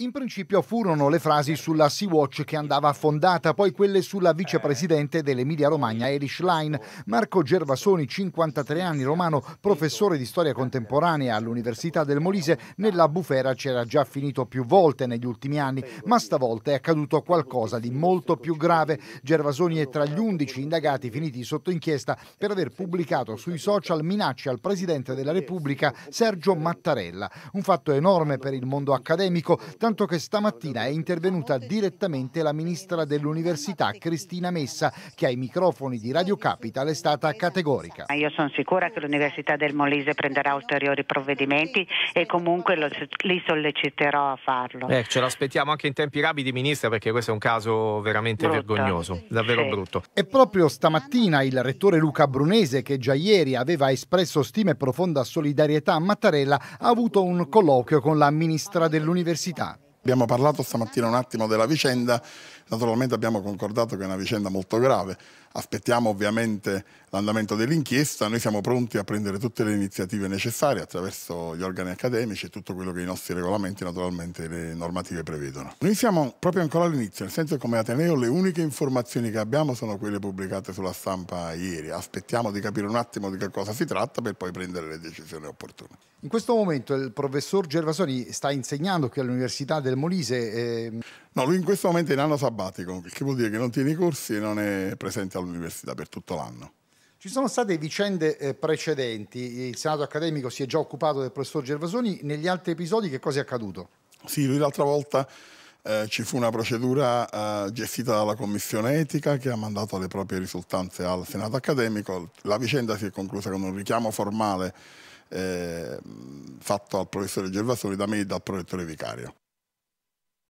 In principio furono le frasi sulla Sea-Watch che andava affondata, poi quelle sulla vicepresidente dell'Emilia Romagna Erich Line. Marco Gervasoni, 53 anni, romano, professore di storia contemporanea all'Università del Molise, nella bufera c'era già finito più volte negli ultimi anni, ma stavolta è accaduto qualcosa di molto più grave. Gervasoni è tra gli 11 indagati finiti sotto inchiesta per aver pubblicato sui social minacce al presidente della Repubblica Sergio Mattarella. Un fatto enorme per il mondo accademico, tanto che stamattina è intervenuta direttamente la ministra dell'Università Cristina Messa, che ai microfoni di Radio Capital è stata categorica. Io sono sicura che l'Università del Molise prenderà ulteriori provvedimenti e comunque lo, li solleciterò a farlo. Eh, ce l'aspettiamo anche in tempi rapidi, ministra, perché questo è un caso veramente brutto. vergognoso, davvero sì. brutto. E proprio stamattina il rettore Luca Brunese, che già ieri aveva espresso stima e profonda solidarietà a Mattarella, ha avuto un colloquio con la ministra dell'Università. Abbiamo parlato stamattina un attimo della vicenda, naturalmente abbiamo concordato che è una vicenda molto grave, aspettiamo ovviamente l'andamento dell'inchiesta, noi siamo pronti a prendere tutte le iniziative necessarie attraverso gli organi accademici e tutto quello che i nostri regolamenti naturalmente le normative prevedono. Noi siamo proprio ancora all'inizio, nel senso che come Ateneo le uniche informazioni che abbiamo sono quelle pubblicate sulla stampa ieri, aspettiamo di capire un attimo di che cosa si tratta per poi prendere le decisioni opportune. In questo momento il professor Gervasoni sta insegnando qui all'Università del del Molise. Eh... No, lui in questo momento è in anno sabbatico, che vuol dire che non tiene i corsi e non è presente all'università per tutto l'anno. Ci sono state vicende eh, precedenti, il Senato accademico si è già occupato del professor Gervasoni, negli altri episodi che cosa è accaduto? Sì, lui l'altra volta eh, ci fu una procedura eh, gestita dalla commissione etica che ha mandato le proprie risultanze al Senato accademico. La vicenda si è conclusa con un richiamo formale eh, fatto al professore Gervasoni da me e dal prorettore vicario.